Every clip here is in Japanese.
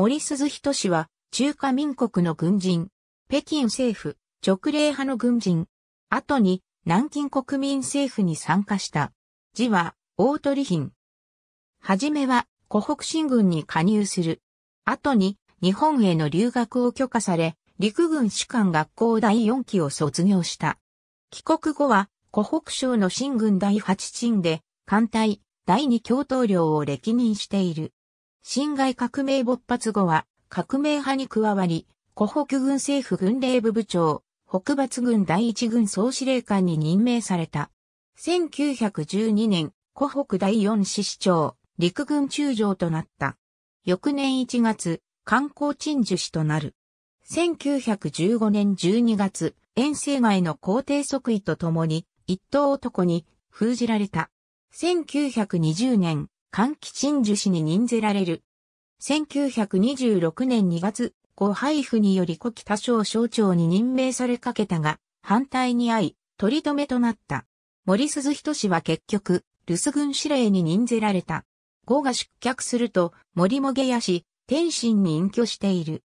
森鈴人氏は、中華民国の軍人、北京政府、直令派の軍人、後に南京国民政府に参加した。字は、大鳥品。はじめは、湖北新軍に加入する。後に、日本への留学を許可され、陸軍士官学校第4期を卒業した。帰国後は、湖北省の新軍第8鎮で、艦隊、第2教頭領を歴任している。辛亥革命勃発後は、革命派に加わり、湖北軍政府軍令部部長、北伐軍第一軍総司令官に任命された。1912年、湖北第四市市長、陸軍中将となった。翌年1月、観光鎮守士となる。1915年12月、遠征外の皇帝即位とともに、一等男に封じられた。1920年、関吉鎮守氏に任ぜられる。1926年2月、後配布により古希多少省庁に任命されかけたが、反対に遭い、取り留めとなった。森鈴人氏は結局、留守軍司令に任ぜられた。後が出脚すると、森もげやし、天津に隠居している。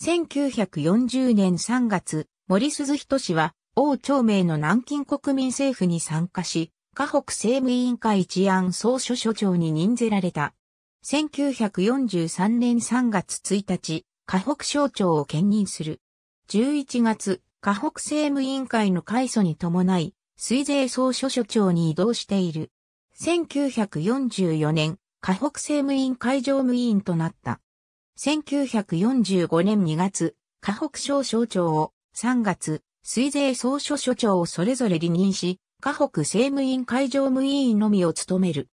1940年3月、森鈴人氏は、王長明の南京国民政府に参加し、河北政務委員会治安総書所長に任ぜられた。1943年3月1日、河北省庁を兼任する。11月、河北政務委員会の改組に伴い、水税総書所長に移動している。1944年、河北政務委員会常務委員となった。1945年2月、河北省省長を3月、水税総書所長をそれぞれ離任し、河北政務院会場務委員のみを務める。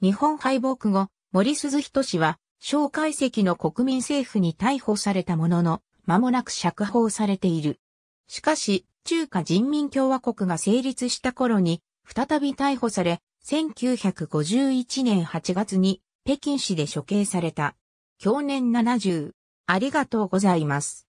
日本敗北後、森鈴人氏は、蒋介石の国民政府に逮捕されたものの、間もなく釈放されている。しかし、中華人民共和国が成立した頃に、再び逮捕され、1951年8月に北京市で処刑された。享年70。ありがとうございます。